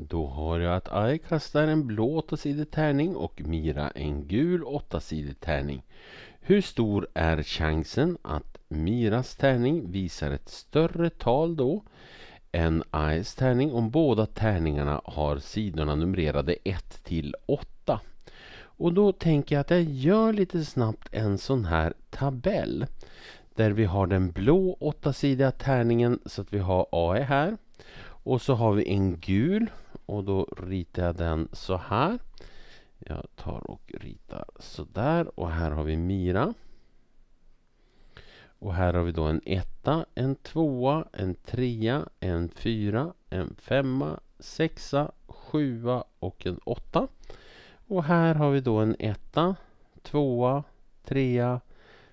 Då har jag att AI kastar en blå åttasidig tärning och Mira en gul åttasidig tärning. Hur stor är chansen att Miras tärning visar ett större tal då än AIs tärning om båda tärningarna har sidorna numrerade 1 till 8? Och då tänker jag att jag gör lite snabbt en sån här tabell där vi har den blå åttasidiga tärningen så att vi har AE här och så har vi en gul och då ritar jag den så här. Jag tar och ritar sådär och här har vi Mira. Och här har vi då en etta, en tvåa, en trea, en fyra, en femma, sexa, sjua och en åtta. Och här har vi då en etta, tvåa, trea,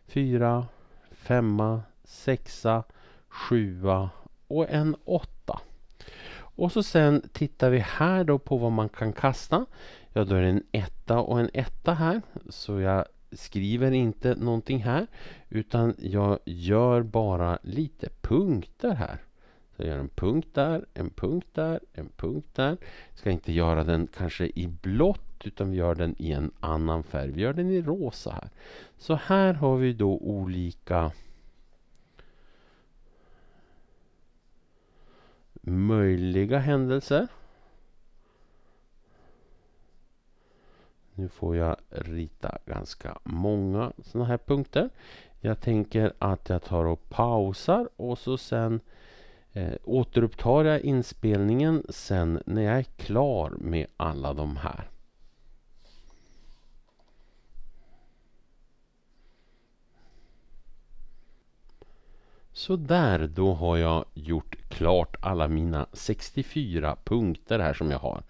fyra, femma, sexa, sjua och en åtta. Och så sen tittar vi här då på vad man kan kasta. Ja, då är det en etta och en etta här. Så jag skriver inte någonting här. Utan jag gör bara lite punkter här. Så jag gör en punkt där, en punkt där, en punkt där. Jag ska inte göra den kanske i blått utan vi gör den i en annan färg. Vi gör den i rosa här. Så här har vi då olika möjliga händelser. Nu får jag rita ganska många sådana här punkter. Jag tänker att jag tar och pausar och så sen eh, återupptar jag inspelningen sen när jag är klar med alla de här. Så där, då har jag gjort klart alla mina 64 punkter här som jag har.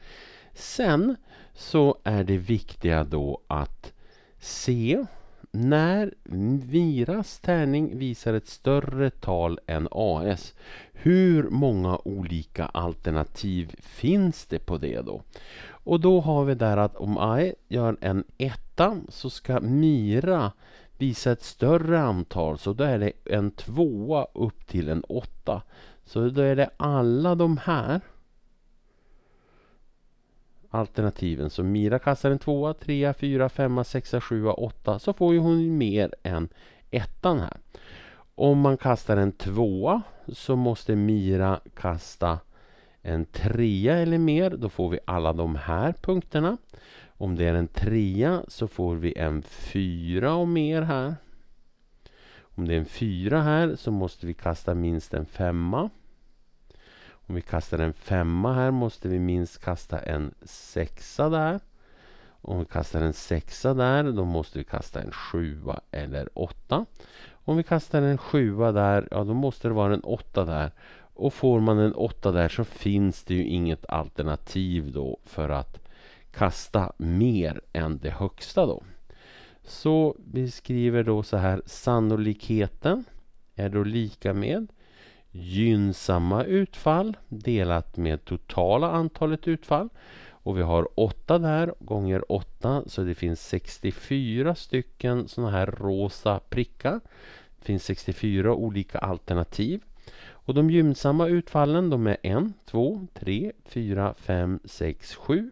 Sen så är det viktiga då att se när Viras tärning visar ett större tal än AS, hur många olika alternativ finns det på det då? Och då har vi där att om AI gör en etta så ska Mira visa ett större antal så då är det en tvåa upp till en åtta. Så då är det alla de här alternativen. Så Mira kastar en tvåa, trea, fyra, femma, sexa, sjua, åtta. Så får ju hon mer än ettan här. Om man kastar en tvåa så måste Mira kasta en trea eller mer. Då får vi alla de här punkterna. Om det är en trea så får vi en fyra och mer här. Om det är en fyra här så måste vi kasta minst en femma. Om vi kastar en femma här måste vi minst kasta en sexa där. Om vi kastar en sexa där, då måste vi kasta en sjua eller åtta. Om vi kastar en sjua där, ja då måste det vara en åtta där. Och får man en åtta där så finns det ju inget alternativ då för att kasta mer än det högsta då. Så vi skriver då så här. Sannolikheten är då lika med gynnsamma utfall delat med totala antalet utfall. Och vi har 8 där gånger 8 så det finns 64 stycken sådana här rosa prickar. Det finns 64 olika alternativ. Och de gynnsamma utfallen de är 1, 2, 3, 4, 5, 6, 7,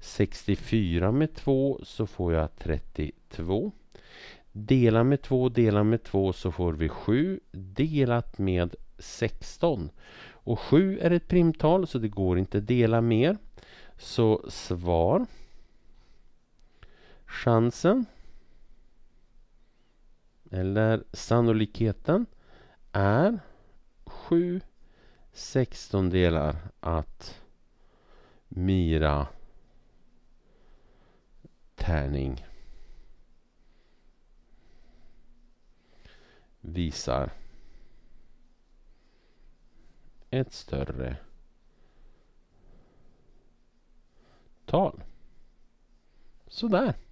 64 med 2 så får jag 32. Dela med 2, dela med 2 så får vi 7 delat med 16. Och 7 är ett primtal så det går inte att dela mer. Så svar Chansen eller sannolikheten är 7 sextondelar att Mira tärning visar ett större tal. Sådär.